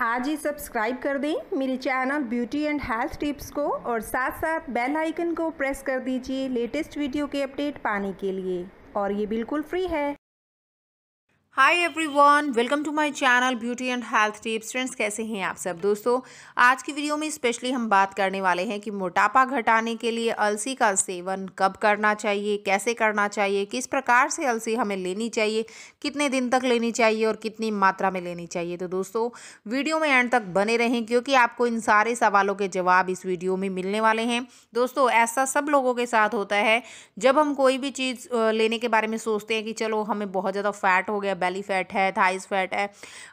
आज ही सब्सक्राइब कर दें मेरे channel beauty and health tips को और साथ साथ बेल आइकन को प्रेस कर दीजिए लेटेस्ट वीडियो के अपडेट पाने के लिए और ये बिल्कुल फ्री है hi everyone welcome to my channel beauty and health tips friends कैसे हैं आप सब दोस्तों आज की वीडियो में स्पेशली हम बात करने वाले हैं कि मोटापा घटाने के लिए अलसी का सेवन कब करना चाहिए कैसे करना चाहिए किस प्रकार से अलसी हमें लेनी चाहिए कितने दिन तक लेनी चाहिए और कितनी मात्रा में लेनी चाहिए तो दोस्तों वीडियो में एंड तक बने रहें क्योंकि आपको इन सारे सवालों के जवाब इस वीडियो में मिलने वाले हैं दोस्तों ऐसा सब लोगों के साथ होता है जब हम कोई भी चीज़ लेने के बारे में सोचते हैं कि चलो हमें बहुत ज़्यादा फैट हो गया बेली फैट है थाइस फैट है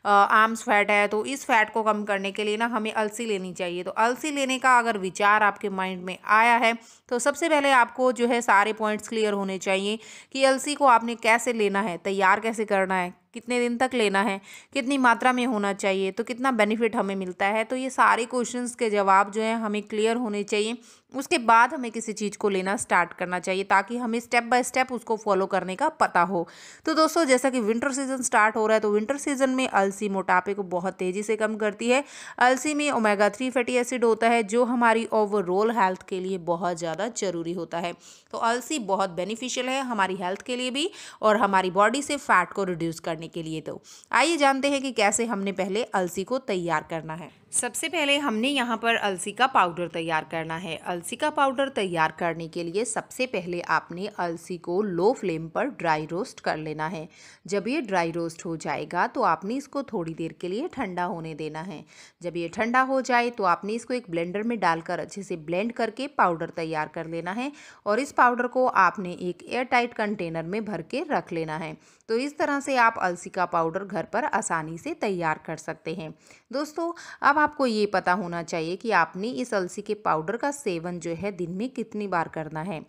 आर्म्स uh, फैट है तो इस फैट को कम करने के लिए ना हमें अलसी लेनी चाहिए तो अलसी लेने का अगर विचार आपके माइंड में आया है तो सबसे पहले आपको जो है सारे पॉइंट्स क्लियर होने चाहिए कि अलसी को आपने कैसे लेना है तैयार कैसे करना है कितने दिन तक लेना है कितनी मात्रा में होना चाहिए तो कितना बेनिफिट हमें मिलता है तो ये सारे क्वेश्चंस के जवाब जो हैं हमें क्लियर होने चाहिए उसके बाद हमें किसी चीज़ को लेना स्टार्ट करना चाहिए ताकि हमें स्टेप बाय स्टेप उसको फॉलो करने का पता हो तो दोस्तों जैसा कि विंटर सीजन स्टार्ट हो रहा है तो विंटर सीजन में अलसी मोटापे को बहुत तेज़ी से कम करती है अलसी में ओमेगा थ्री फैटी एसिड होता है जो हमारी ओवरऑल हेल्थ के लिए बहुत ज़्यादा ज़रूरी होता है तो अलसी बहुत बेनिफिशियल है हमारी हेल्थ के लिए भी और हमारी बॉडी से फैट को रिड्यूस करने करने के लिए तो आइए जानते हैं कि कैसे हमने पहले अलसी को तैयार करना है सबसे पहले हमने यहाँ पर अलसी का पाउडर तैयार करना है अलसी का पाउडर तैयार करने के लिए सबसे पहले आपने अलसी को लो फ्लेम पर ड्राई रोस्ट कर लेना है जब ये ड्राई रोस्ट हो जाएगा तो आपने इसको थोड़ी देर के लिए ठंडा होने देना है जब ये ठंडा हो जाए तो आपने इसको एक ब्लेंडर में डालकर अच्छे से ब्लेंड करके पाउडर तैयार कर लेना है और इस पाउडर को आपने एक एयर टाइट कंटेनर में भर के रख लेना है तो इस तरह से आप अलसी का पाउडर घर पर आसानी से तैयार कर सकते हैं दोस्तों अब आपको ये पता होना चाहिए कि आपने इस अलसी के पाउडर का सेवन जो है दिन में कितनी बार करना है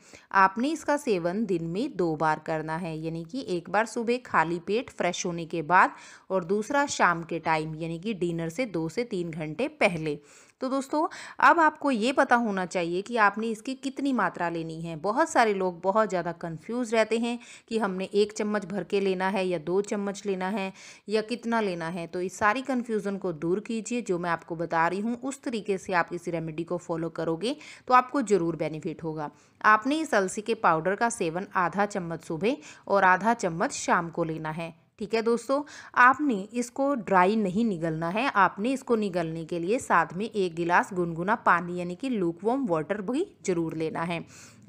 आपने इसका सेवन दिन में दो बार करना है यानी कि एक बार सुबह खाली पेट फ्रेश होने के बाद और दूसरा शाम के टाइम यानी कि डिनर से दो से तीन घंटे पहले तो दोस्तों अब आपको ये पता होना चाहिए कि आपने इसकी कितनी मात्रा लेनी है बहुत सारे लोग बहुत ज़्यादा कन्फ्यूज़ रहते हैं कि हमने एक चम्मच भर के लेना है या दो चम्मच लेना है या कितना लेना है तो इस सारी कन्फ्यूज़न को दूर कीजिए जो मैं आपको बता रही हूँ उस तरीके से आप इस रेमेडी को फॉलो करोगे तो आपको ज़रूर बेनिफिट होगा आपने इस अलसी के पाउडर का सेवन आधा चम्मच सुबह और आधा चम्मच शाम को लेना है ठीक है दोस्तों आपने इसको ड्राई नहीं निगलना है आपने इसको निगलने के लिए साथ में एक गिलास गुनगुना पानी यानी कि लूकवॉम वाटर भी ज़रूर लेना है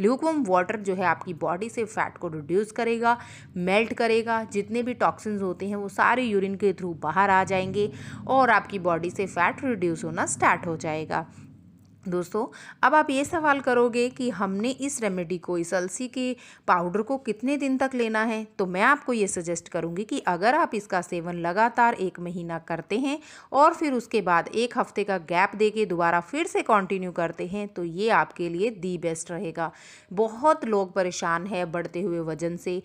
ल्यूकवम वाटर जो है आपकी बॉडी से फैट को रिड्यूस करेगा मेल्ट करेगा जितने भी टॉक्सिन्स होते हैं वो सारे यूरिन के थ्रू बाहर आ जाएंगे और आपकी बॉडी से फैट रिड्यूस होना स्टार्ट हो जाएगा दोस्तों अब आप ये सवाल करोगे कि हमने इस रेमेडी को इस अलसी के पाउडर को कितने दिन तक लेना है तो मैं आपको ये सजेस्ट करूँगी कि अगर आप इसका सेवन लगातार एक महीना करते हैं और फिर उसके बाद एक हफ्ते का गैप दे के दोबारा फिर से कंटिन्यू करते हैं तो ये आपके लिए दी बेस्ट रहेगा बहुत लोग परेशान है बढ़ते हुए वजन से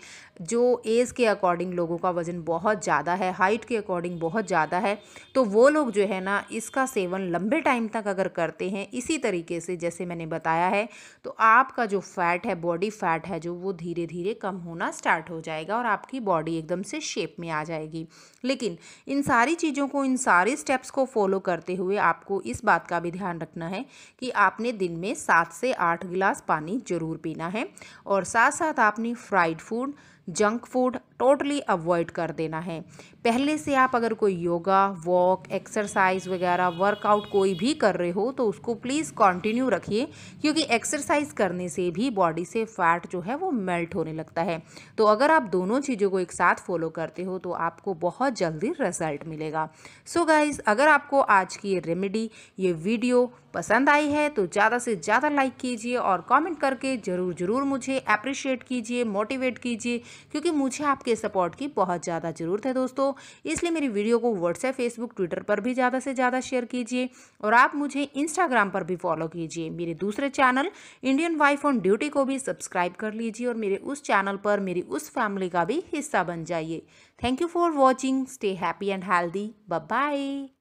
जो एज के अकॉर्डिंग लोगों का वज़न बहुत ज़्यादा है हाइट के अकॉर्डिंग बहुत ज़्यादा है तो वो लोग जो है ना इसका सेवन लंबे टाइम तक अगर करते हैं इसी इसी तरीके से जैसे मैंने बताया है तो आपका जो फैट है बॉडी फैट है जो वो धीरे धीरे कम होना स्टार्ट हो जाएगा और आपकी बॉडी एकदम से शेप में आ जाएगी लेकिन इन सारी चीज़ों को इन सारे स्टेप्स को फॉलो करते हुए आपको इस बात का भी ध्यान रखना है कि आपने दिन में सात से आठ गिलास पानी ज़रूर पीना है और साथ साथ आपने fried food junk food totally avoid कर देना है पहले से आप अगर कोई योगा वॉक एक्सरसाइज वगैरह वर्कआउट कोई भी कर रहे हो तो उसको प्लीज़ कंटिन्यू रखिए क्योंकि एक्सरसाइज करने से भी बॉडी से फैट जो है वो मेल्ट होने लगता है तो अगर आप दोनों चीज़ों को एक साथ फॉलो करते हो तो आपको बहुत जल्दी रिजल्ट मिलेगा सो so गाइज़ अगर आपको आज की ये रेमेडी ये वीडियो पसंद आई है तो ज़्यादा से ज़्यादा लाइक कीजिए और कमेंट करके ज़रूर ज़रूर मुझे अप्रिशिएट कीजिए मोटिवेट कीजिए क्योंकि मुझे आपके सपोर्ट की बहुत ज़्यादा ज़रूरत है दोस्तों इसलिए मेरी वीडियो को व्हाट्सएप फेसबुक ट्विटर पर भी ज़्यादा से ज़्यादा शेयर कीजिए और आप मुझे इंस्टाग्राम पर भी फॉलो कीजिए मेरे दूसरे channel Indian wife on duty को भी सब्सक्राइब कर लीजिए और मेरे उस चैनल पर मेरी उस फैमिली का भी हिस्सा बन जाइए thank you for watching stay happy and healthy bye